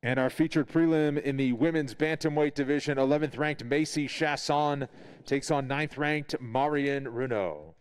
And our featured prelim in the women's bantamweight division, 11th ranked Macy Chasson takes on 9th ranked Marion Renault.